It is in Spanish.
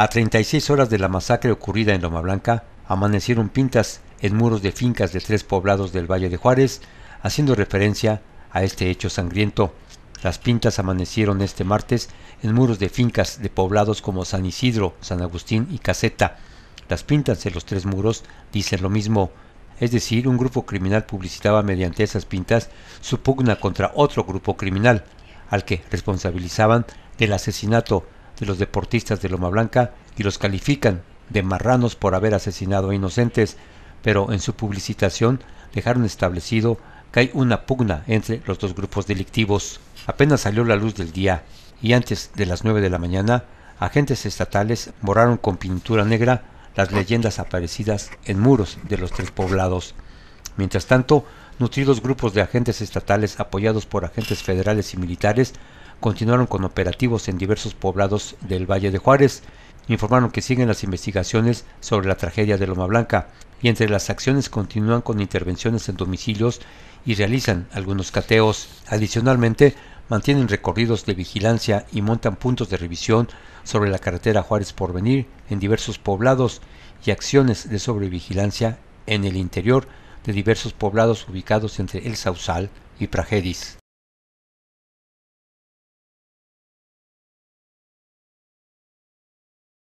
A 36 horas de la masacre ocurrida en Loma Blanca, amanecieron pintas en muros de fincas de tres poblados del Valle de Juárez, haciendo referencia a este hecho sangriento. Las pintas amanecieron este martes en muros de fincas de poblados como San Isidro, San Agustín y Caseta. Las pintas en los tres muros dicen lo mismo. Es decir, un grupo criminal publicitaba mediante esas pintas su pugna contra otro grupo criminal, al que responsabilizaban del asesinato de los deportistas de Loma Blanca y los califican de marranos por haber asesinado a inocentes, pero en su publicitación dejaron establecido que hay una pugna entre los dos grupos delictivos. Apenas salió la luz del día y antes de las 9 de la mañana, agentes estatales borraron con pintura negra las leyendas aparecidas en muros de los tres poblados. Mientras tanto, nutridos grupos de agentes estatales apoyados por agentes federales y militares continuaron con operativos en diversos poblados del Valle de Juárez. Informaron que siguen las investigaciones sobre la tragedia de Loma Blanca y entre las acciones continúan con intervenciones en domicilios y realizan algunos cateos. Adicionalmente, mantienen recorridos de vigilancia y montan puntos de revisión sobre la carretera Juárez Porvenir en diversos poblados y acciones de sobrevigilancia en el interior de diversos poblados ubicados entre El Sausal y Pragedis.